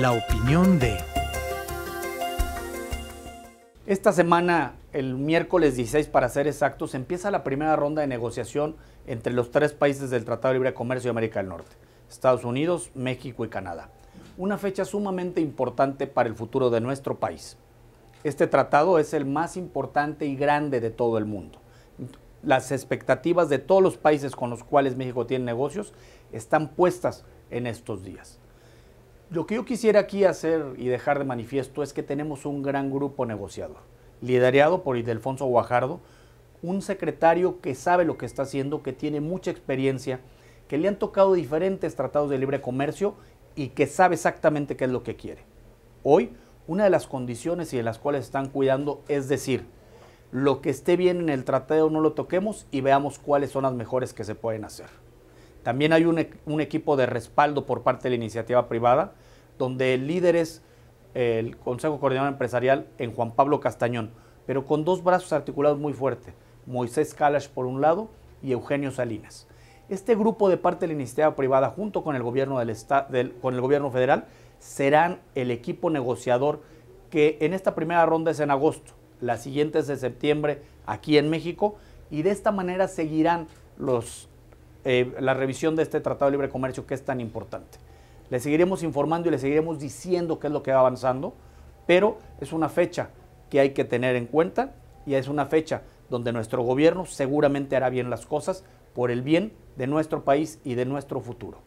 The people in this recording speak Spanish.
La opinión de... Esta semana, el miércoles 16 para ser exactos, empieza la primera ronda de negociación entre los tres países del Tratado de Libre Comercio de América del Norte, Estados Unidos, México y Canadá. Una fecha sumamente importante para el futuro de nuestro país. Este tratado es el más importante y grande de todo el mundo. Las expectativas de todos los países con los cuales México tiene negocios están puestas en estos días. Lo que yo quisiera aquí hacer y dejar de manifiesto es que tenemos un gran grupo negociador, liderado por Ildefonso Guajardo, un secretario que sabe lo que está haciendo, que tiene mucha experiencia, que le han tocado diferentes tratados de libre comercio y que sabe exactamente qué es lo que quiere. Hoy, una de las condiciones y de las cuales están cuidando es decir, lo que esté bien en el tratado no lo toquemos y veamos cuáles son las mejores que se pueden hacer. También hay un equipo de respaldo por parte de la iniciativa privada, donde el líder es el Consejo Coordinador Empresarial en Juan Pablo Castañón, pero con dos brazos articulados muy fuertes, Moisés Kalash por un lado y Eugenio Salinas. Este grupo de parte de la iniciativa privada junto con el gobierno, con el gobierno federal serán el equipo negociador que en esta primera ronda es en agosto, la siguiente es de septiembre aquí en México y de esta manera seguirán eh, la revisión de este Tratado de Libre Comercio que es tan importante. Le seguiremos informando y le seguiremos diciendo qué es lo que va avanzando, pero es una fecha que hay que tener en cuenta y es una fecha donde nuestro gobierno seguramente hará bien las cosas por el bien de nuestro país y de nuestro futuro.